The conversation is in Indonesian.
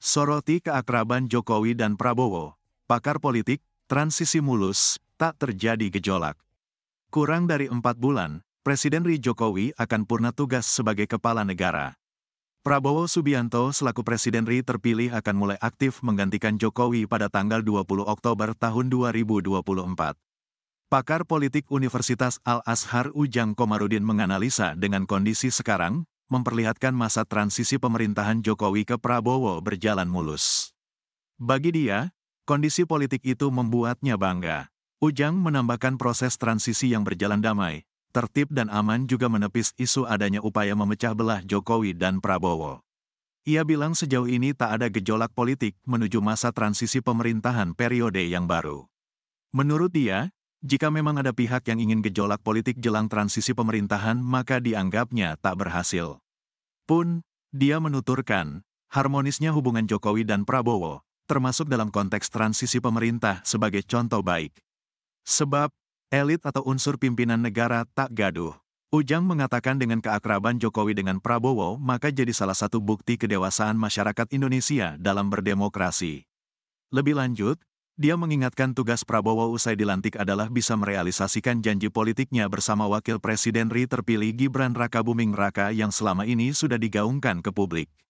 Soroti keakraban Jokowi dan Prabowo, pakar politik, transisi mulus, tak terjadi gejolak. Kurang dari empat bulan, Presiden Ri Jokowi akan purna tugas sebagai kepala negara. Prabowo Subianto selaku Presiden Ri terpilih akan mulai aktif menggantikan Jokowi pada tanggal 20 Oktober tahun 2024. Pakar politik Universitas Al-Azhar Ujang Komarudin menganalisa dengan kondisi sekarang, memperlihatkan masa transisi pemerintahan Jokowi ke Prabowo berjalan mulus. Bagi dia, kondisi politik itu membuatnya bangga. Ujang menambahkan proses transisi yang berjalan damai, tertib dan aman juga menepis isu adanya upaya memecah belah Jokowi dan Prabowo. Ia bilang sejauh ini tak ada gejolak politik menuju masa transisi pemerintahan periode yang baru. Menurut dia, jika memang ada pihak yang ingin gejolak politik jelang transisi pemerintahan maka dianggapnya tak berhasil. Pun, dia menuturkan, harmonisnya hubungan Jokowi dan Prabowo, termasuk dalam konteks transisi pemerintah sebagai contoh baik. Sebab, elit atau unsur pimpinan negara tak gaduh. Ujang mengatakan dengan keakraban Jokowi dengan Prabowo maka jadi salah satu bukti kedewasaan masyarakat Indonesia dalam berdemokrasi. Lebih lanjut, dia mengingatkan tugas Prabowo usai dilantik adalah bisa merealisasikan janji politiknya bersama Wakil Presiden RI terpilih Gibran Rakabuming Raka yang selama ini sudah digaungkan ke publik.